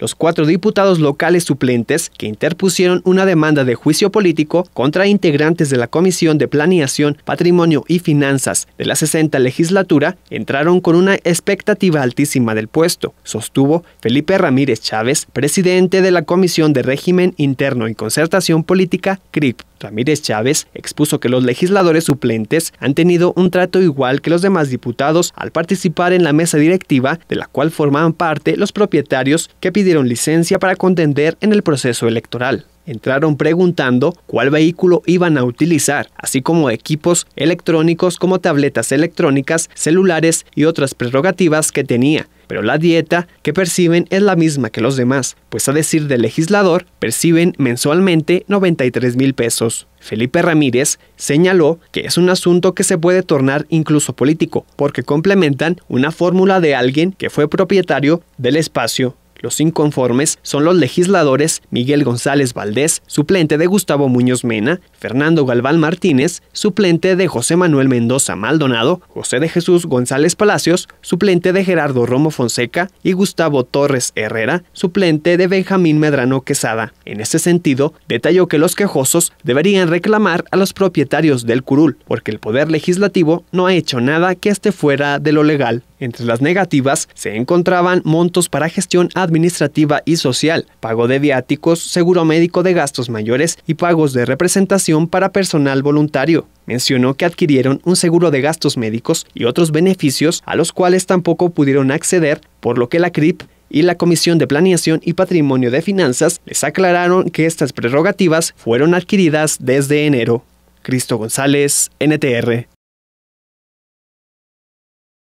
Los cuatro diputados locales suplentes que interpusieron una demanda de juicio político contra integrantes de la Comisión de Planeación, Patrimonio y Finanzas de la 60 legislatura entraron con una expectativa altísima del puesto, sostuvo Felipe Ramírez Chávez, presidente de la Comisión de Régimen Interno y Concertación Política, CRIP. Ramírez Chávez expuso que los legisladores suplentes han tenido un trato igual que los demás diputados al participar en la mesa directiva de la cual formaban parte los propietarios que pidieron dieron licencia para contender en el proceso electoral. Entraron preguntando cuál vehículo iban a utilizar, así como equipos electrónicos como tabletas electrónicas, celulares y otras prerrogativas que tenía. Pero la dieta que perciben es la misma que los demás, pues a decir del legislador, perciben mensualmente 93 mil pesos. Felipe Ramírez señaló que es un asunto que se puede tornar incluso político, porque complementan una fórmula de alguien que fue propietario del espacio los inconformes son los legisladores Miguel González Valdés, suplente de Gustavo Muñoz Mena, Fernando Galván Martínez, suplente de José Manuel Mendoza Maldonado, José de Jesús González Palacios, suplente de Gerardo Romo Fonseca y Gustavo Torres Herrera, suplente de Benjamín Medrano Quesada. En ese sentido, detalló que los quejosos deberían reclamar a los propietarios del curul, porque el Poder Legislativo no ha hecho nada que esté fuera de lo legal. Entre las negativas se encontraban montos para gestión administrativa y social, pago de viáticos, seguro médico de gastos mayores y pagos de representación para personal voluntario. Mencionó que adquirieron un seguro de gastos médicos y otros beneficios a los cuales tampoco pudieron acceder, por lo que la CRIP y la Comisión de Planeación y Patrimonio de Finanzas les aclararon que estas prerrogativas fueron adquiridas desde enero. Cristo González, NTR.